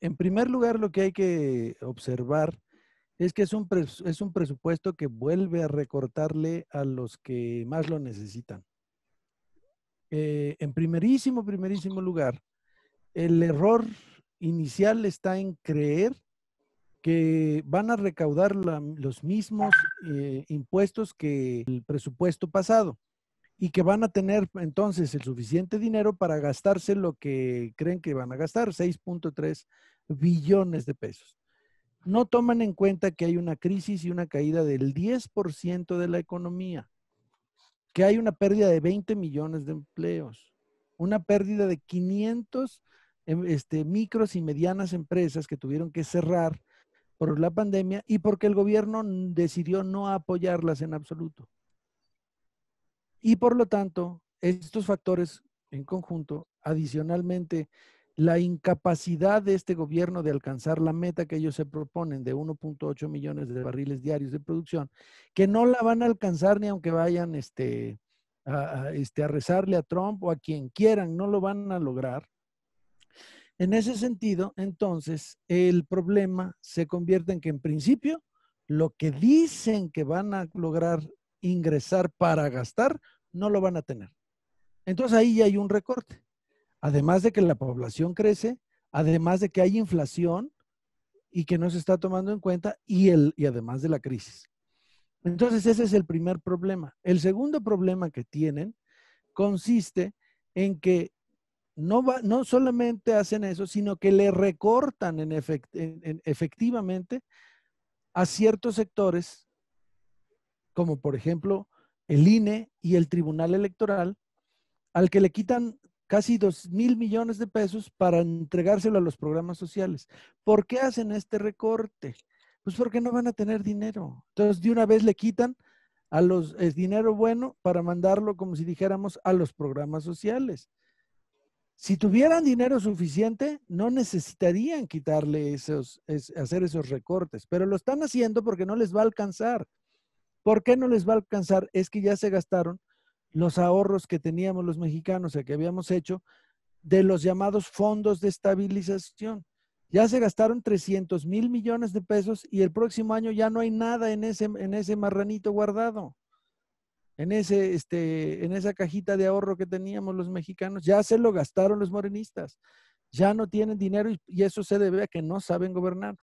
en primer lugar, lo que hay que observar es que es un, presupuesto que vuelve a recortarle a los que más lo necesitan. Eh, en primerísimo, primerísimo lugar, el error inicial está en creer que van a recaudar los mismos eh, impuestos que el presupuesto pasado y que van a tener entonces el suficiente dinero para gastarse lo que creen que van a gastar, 6.3 billones de pesos. No toman en cuenta que hay una crisis y una caída del 10% de la economía, que hay una pérdida de 20 millones de empleos, una pérdida de 500 em, este, micros y medianas empresas que tuvieron que cerrar por la pandemia y porque el gobierno decidió no apoyarlas en absoluto. Y por lo tanto, estos factores en conjunto, adicionalmente, la incapacidad de este gobierno de alcanzar la meta que ellos se proponen de 1.8 millones de barriles diarios de producción, que no la van a alcanzar ni aunque vayan este, a, este, a rezarle a Trump o a quien quieran, no lo van a lograr. En ese sentido, entonces, el problema se convierte en que en principio lo que dicen que van a lograr ingresar para gastar no lo van a tener. Entonces ahí ya hay un recorte. Además de que la población crece, además de que hay inflación y que no se está tomando en cuenta y, el, y además de la crisis. Entonces ese es el primer problema. El segundo problema que tienen consiste en que no, no solamente hacen eso, sino que le recortan efectivamente a ciertos sectores, como por ejemplo el INE y el Tribunal Electoral, al que le quitan casi 2 mil millones de pesos para entregárselo a los programas sociales. ¿Por qué hacen este recorte? Pues porque no van a tener dinero. Entonces, de una vez le quitan a los dinero bueno para mandarlo, como si dijéramos, a los programas sociales. Si tuvieran dinero suficiente, no necesitarían quitarle esos, hacer esos recortes, pero lo están haciendo porque no les va a alcanzar. ¿Por qué no les va a alcanzar? Es que ya se gastaron los ahorros que teníamos los mexicanos, o que habíamos hecho, de los llamados fondos de estabilización. Ya se gastaron 300 mil millones de pesos y el próximo año ya no hay nada en ese, en ese marranito guardado, en, ese, este, en esa cajita de ahorro que teníamos los mexicanos. Ya se lo gastaron los morenistas, ya no tienen dinero y eso se debe a que no saben gobernar.